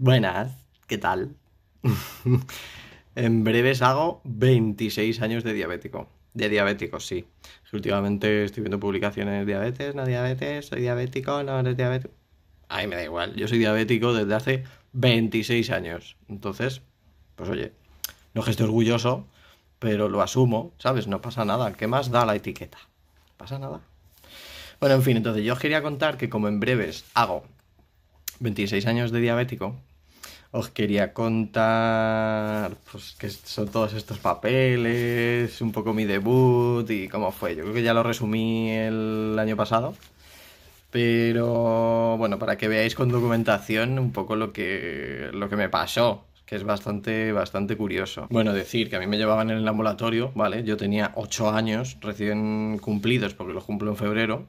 Buenas, ¿qué tal? en breves hago 26 años de diabético. De diabético, sí. Últimamente estoy viendo publicaciones diabetes, no diabetes, soy diabético, no eres diabético. mí me da igual, yo soy diabético desde hace 26 años. Entonces, pues oye, no que esté orgulloso, pero lo asumo, ¿sabes? No pasa nada. ¿Qué más da la etiqueta? Pasa nada. Bueno, en fin, entonces yo os quería contar que como en breves hago 26 años de diabético, os quería contar pues, que son todos estos papeles, un poco mi debut y cómo fue. Yo creo que ya lo resumí el año pasado. Pero bueno, para que veáis con documentación un poco lo que, lo que me pasó, que es bastante, bastante curioso. Bueno, decir que a mí me llevaban en el ambulatorio, ¿vale? Yo tenía 8 años recién cumplidos, porque los cumplo en febrero,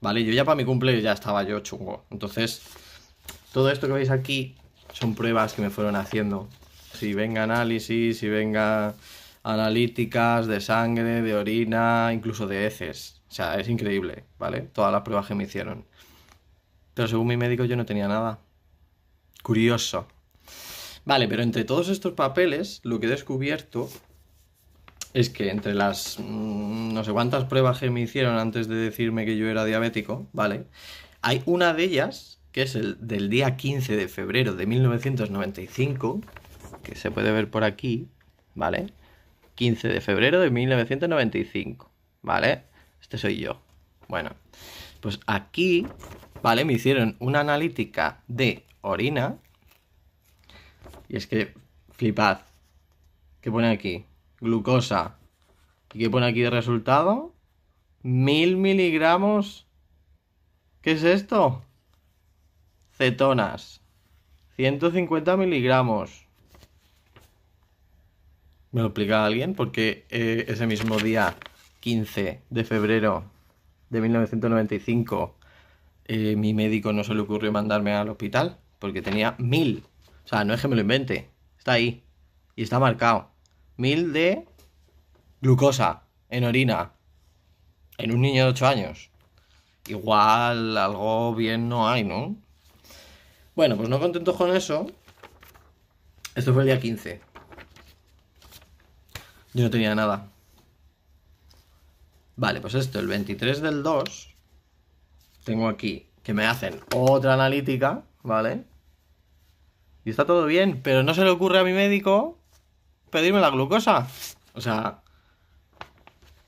¿vale? Yo ya para mi cumple ya estaba yo chungo. Entonces, todo esto que veis aquí son pruebas que me fueron haciendo. Si venga análisis, si venga analíticas de sangre, de orina, incluso de heces. O sea, es increíble, ¿vale? Todas las pruebas que me hicieron. Pero según mi médico yo no tenía nada. Curioso. Vale, pero entre todos estos papeles lo que he descubierto es que entre las mm, no sé cuántas pruebas que me hicieron antes de decirme que yo era diabético, ¿vale? Hay una de ellas que es el del día 15 de febrero de 1995, que se puede ver por aquí, ¿vale? 15 de febrero de 1995, ¿vale? Este soy yo. Bueno, pues aquí, ¿vale? Me hicieron una analítica de orina. Y es que, flipad. ¿Qué pone aquí? Glucosa. ¿Y qué pone aquí de resultado? Mil miligramos. ¿Qué es esto? cetonas, 150 miligramos. ¿Me lo explica alguien? Porque eh, ese mismo día, 15 de febrero de 1995, eh, mi médico no se le ocurrió mandarme al hospital porque tenía mil. O sea, no es que me lo invente, está ahí y está marcado. Mil de glucosa en orina en un niño de 8 años. Igual algo bien no hay, ¿no? Bueno, pues no contento con eso. Esto fue el día 15. Yo no tenía nada. Vale, pues esto, el 23 del 2. Tengo aquí que me hacen otra analítica, ¿vale? Y está todo bien, pero no se le ocurre a mi médico pedirme la glucosa. O sea,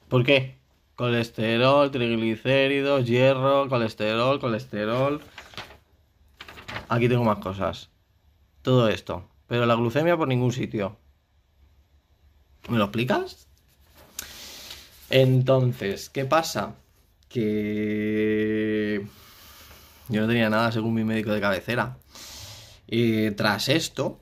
¿por qué? Colesterol, triglicéridos, hierro, colesterol, colesterol. Aquí tengo más cosas. Todo esto. Pero la glucemia por ningún sitio. ¿Me lo explicas? Entonces, ¿qué pasa? Que yo no tenía nada según mi médico de cabecera. Y tras esto,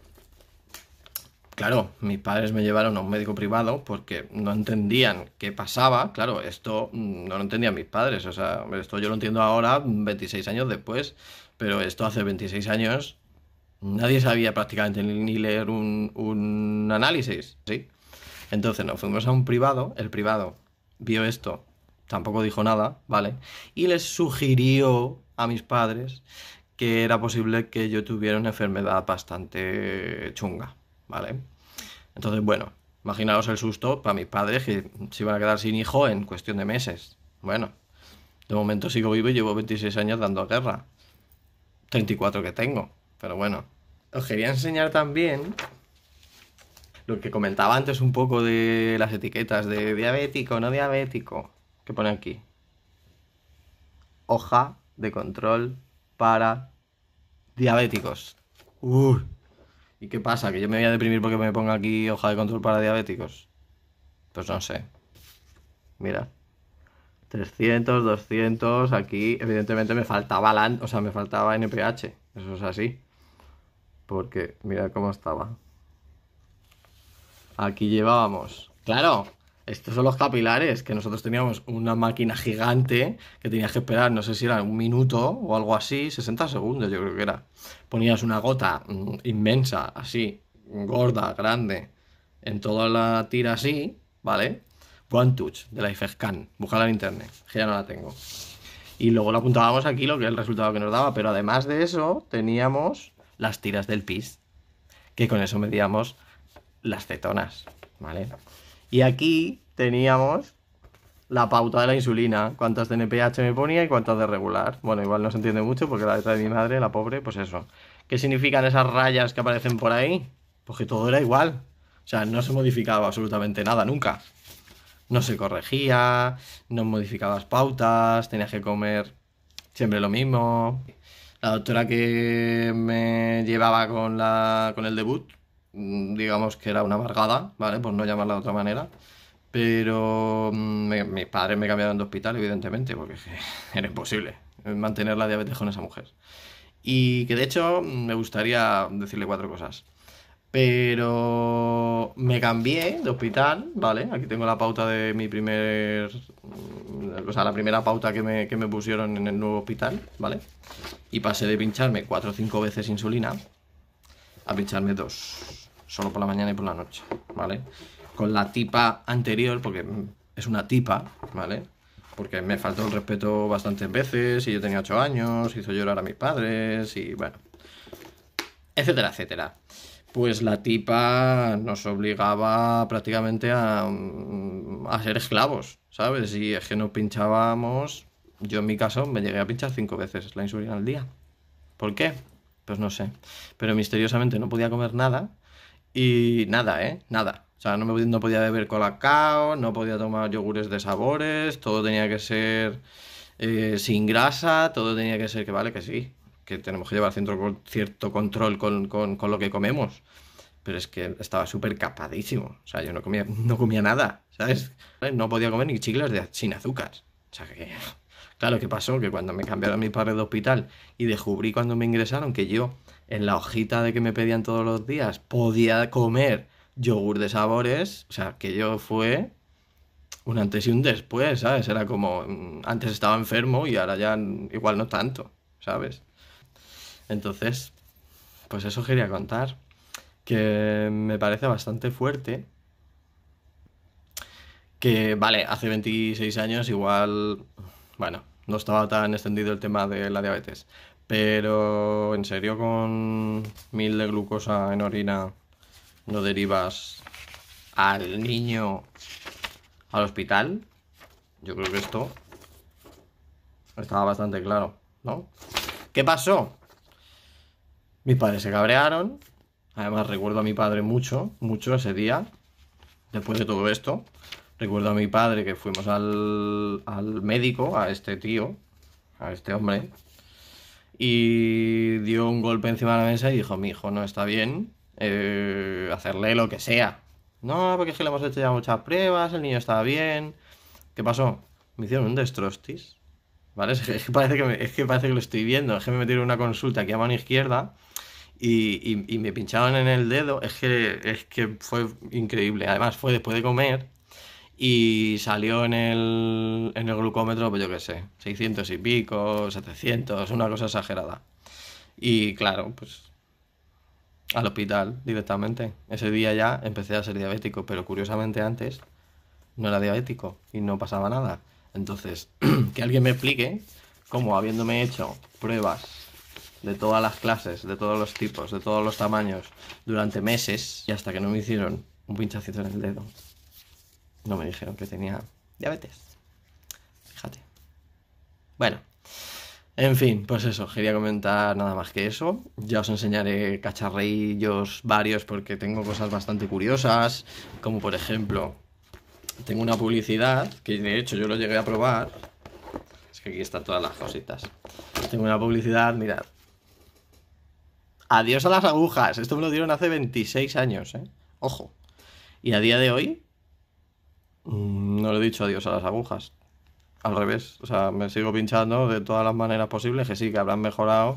claro, mis padres me llevaron a un médico privado porque no entendían qué pasaba. Claro, esto mm, no lo entendían mis padres. O sea, esto yo lo entiendo ahora, 26 años después, pero esto hace 26 años nadie sabía prácticamente ni leer un, análisis, ¿sí? Entonces nos fuimos a un privado, el privado vio esto, tampoco dijo nada, ¿vale? Y les sugirió a mis padres que era posible que yo tuviera una enfermedad bastante chunga, ¿vale? Entonces, bueno, imaginaos el susto para mis padres que se iban a quedar sin hijo en cuestión de meses. Bueno, de momento sigo vivo y llevo 26 años dando guerra. 34 que tengo, pero bueno. Os quería enseñar también lo que comentaba antes un poco de las etiquetas de diabético, no diabético, que pone aquí. Hoja de control para diabéticos. ¿Y qué pasa? ¿Que yo me voy a deprimir porque me ponga aquí hoja de control para diabéticos? Pues no sé. Mira. 300, 200, aquí evidentemente me faltaba o sea, me faltaba NPH, eso es así. Porque, mira cómo estaba. Aquí llevábamos. Claro, estos son los capilares, que nosotros teníamos una máquina gigante que tenías que esperar, no sé si era un minuto o algo así, 60 segundos yo creo que era. Ponías una gota mm, inmensa, así, gorda, grande, en toda la tira así, ¿vale? One Touch, de la IFESCAN, Buscala en internet, que ya no la tengo. Y luego la apuntábamos aquí, lo que es el resultado que nos daba, pero además de eso teníamos las tiras del PIS, que con eso medíamos las cetonas, ¿vale? Y aquí teníamos la pauta de la insulina, cuántas de NPH me ponía y cuántas de regular. Bueno, igual no se entiende mucho porque la letra de mi madre, la pobre, pues eso. ¿Qué significan esas rayas que aparecen por ahí? Pues que todo era igual. O sea, no se modificaba absolutamente nada nunca. No se corregía, no modificabas pautas, tenías que comer siempre lo mismo. La doctora que me llevaba con, la, con el debut, Mm, digamos que era una amargada, ¿vale? Por no llamarla de otra manera. Pero mm, mis padres me cambiaron de hospital, evidentemente, porque era imposible mantener la diabetes con esa mujer. Y que de hecho mm, me gustaría decirle cuatro cosas. Pero me cambié de hospital, ¿vale? Aquí tengo la pauta de mi primer. O sea, la primera pauta que me, que me pusieron en el nuevo hospital, ¿vale? Y pasé de pincharme cuatro o cinco veces insulina a pincharme dos solo por la mañana y por la noche, ¿vale? Con la tipa anterior, porque es una tipa, ¿vale? Porque me faltó el respeto bastantes veces y yo tenía ocho años, hizo llorar a mis padres y bueno, etcétera, etcétera. Pues la tipa nos obligaba prácticamente a, mm, a ser esclavos, ¿sabes? Y es que nos pinchábamos, yo en mi caso me llegué a pinchar cinco veces la insulina al día. ¿Por qué? Pues no sé. Pero misteriosamente no podía comer nada y nada, ¿eh? Nada. O sea, no, me, no podía beber colacao, no podía tomar yogures de sabores, todo tenía que ser eh, sin grasa, todo tenía que ser que vale, que sí, que tenemos que llevar cierto, cierto control con, con, con, lo que comemos. Pero es que estaba súper capadísimo. O sea, yo no comía, no comía nada, ¿sabes? No podía comer ni chicles de, sin azúcar. O sea, que Claro, ¿qué pasó? Que cuando me cambiaron mi padres de hospital y descubrí cuando me ingresaron que yo, en la hojita de que me pedían todos los días, podía comer yogur de sabores, o sea, que yo fue un antes y un después, ¿sabes? Era como, mm, antes estaba enfermo y ahora ya igual no tanto, ¿sabes? Entonces, pues eso quería contar, que me parece bastante fuerte. Que, vale, hace 26 años igual bueno, no estaba tan extendido el tema de la diabetes. Pero en serio, con mil de glucosa en orina, ¿no derivas al niño al hospital? Yo creo que esto estaba bastante claro, ¿no? ¿Qué pasó? Mis padres se cabrearon. Además, recuerdo a mi padre mucho, mucho ese día, después de todo esto. Recuerdo a mi padre que fuimos al, al médico, a este tío, a este hombre, y dio un golpe encima de la mesa y dijo, mi hijo no está bien, eh, hacerle lo que sea. No, porque es que le hemos hecho ya muchas pruebas, el niño estaba bien. ¿Qué pasó? Me hicieron un destrostis. ¿Vale? Es que, parece que es que parece que lo estoy viendo. Es que me metieron una consulta aquí a mano izquierda y, y, me pincharon en el dedo. Es que, es que fue increíble. Además, fue después de comer y salió en el, glucómetro, pues yo qué sé, 600 y pico, 700, una cosa exagerada. Y claro, pues al hospital directamente. Ese día ya empecé a ser diabético, pero curiosamente antes no era diabético y no pasaba nada. Entonces, que alguien me explique cómo habiéndome hecho pruebas de todas las clases, de todos los tipos, de todos los tamaños, durante meses y hasta que no me hicieron un pinchacito en el dedo no me dijeron que tenía diabetes. Fíjate. Bueno, en fin, pues eso, quería comentar nada más que eso. Ya os enseñaré cacharrillos varios porque tengo cosas bastante curiosas, como por ejemplo, tengo una publicidad que de hecho yo lo llegué a probar. Es que aquí están todas las cositas. Tengo una publicidad, mirad. Adiós a las agujas. Esto me lo dieron hace 26 años, ¿eh? Ojo. Y a día de hoy Mm, no le he dicho adiós a las agujas. Al revés, o sea, me sigo pinchando de todas las maneras posibles, que sí, que habrán mejorado,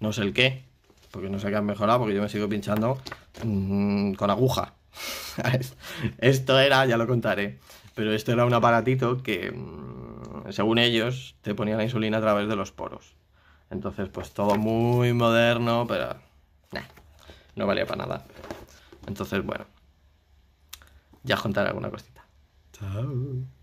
no sé el qué, porque no sé qué han mejorado, porque yo me sigo pinchando mm, con aguja. esto era, ya lo contaré, pero esto era un aparatito que, mm, según ellos, te ponía la insulina a través de los poros. Entonces, pues todo muy moderno, pero no valía para nada. Entonces, bueno, ya contaré alguna cuestión. Ciao.